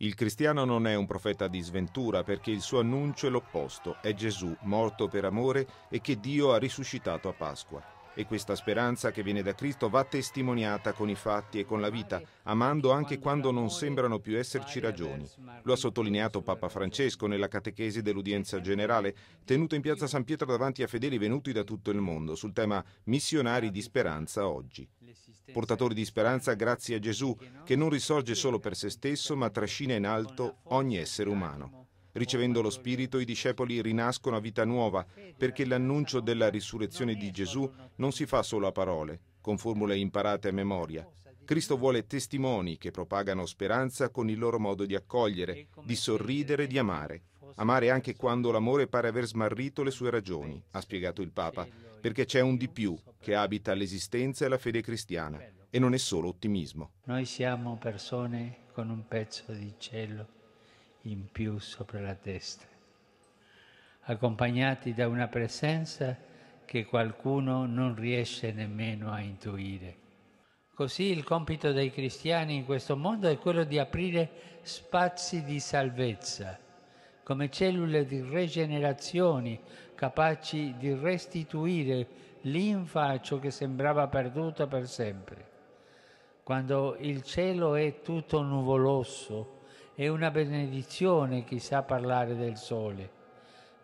Il cristiano non è un profeta di sventura perché il suo annuncio è l'opposto, è Gesù morto per amore e che Dio ha risuscitato a Pasqua. E questa speranza che viene da Cristo va testimoniata con i fatti e con la vita, amando anche quando non sembrano più esserci ragioni. Lo ha sottolineato Papa Francesco nella catechesi dell'udienza generale, tenuta in piazza San Pietro davanti a fedeli venuti da tutto il mondo, sul tema Missionari di speranza oggi portatori di speranza grazie a Gesù, che non risorge solo per se stesso, ma trascina in alto ogni essere umano. Ricevendo lo Spirito, i discepoli rinascono a vita nuova, perché l'annuncio della risurrezione di Gesù non si fa solo a parole, con formule imparate a memoria. Cristo vuole testimoni che propagano speranza con il loro modo di accogliere, di sorridere, e di amare. Amare anche quando l'amore pare aver smarrito le sue ragioni, ha spiegato il Papa, perché c'è un di più, che abita l'esistenza e la fede cristiana e non è solo ottimismo. Noi siamo persone con un pezzo di cielo in più sopra la testa, accompagnati da una presenza che qualcuno non riesce nemmeno a intuire. Così il compito dei cristiani in questo mondo è quello di aprire spazi di salvezza come cellule di rigenerazione capaci di restituire linfa a ciò che sembrava perduto per sempre. Quando il cielo è tutto nuvoloso, è una benedizione chi sa parlare del sole.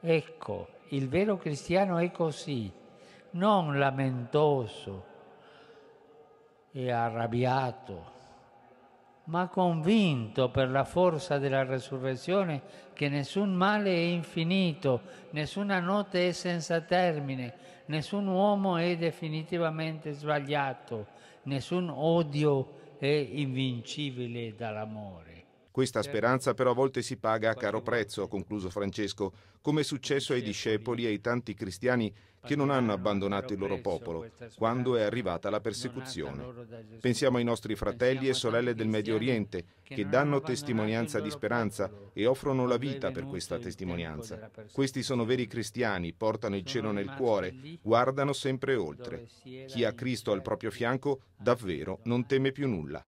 Ecco, il vero cristiano è così, non lamentoso e arrabbiato, ma convinto per la forza della resurrezione che nessun male è infinito, nessuna notte è senza termine, nessun uomo è definitivamente sbagliato, nessun odio è invincibile dall'amore. Questa certo. speranza però a volte si paga a caro prezzo, ha concluso Francesco, come è successo ai discepoli e ai tanti cristiani che non hanno abbandonato il loro popolo quando è arrivata la persecuzione. Pensiamo ai nostri fratelli e sorelle del Medio Oriente che danno testimonianza di speranza e offrono la vita per questa testimonianza. Questi sono veri cristiani, portano il cielo nel cuore, guardano sempre oltre. Chi ha Cristo al proprio fianco ecco, davvero non ecco. teme più nulla.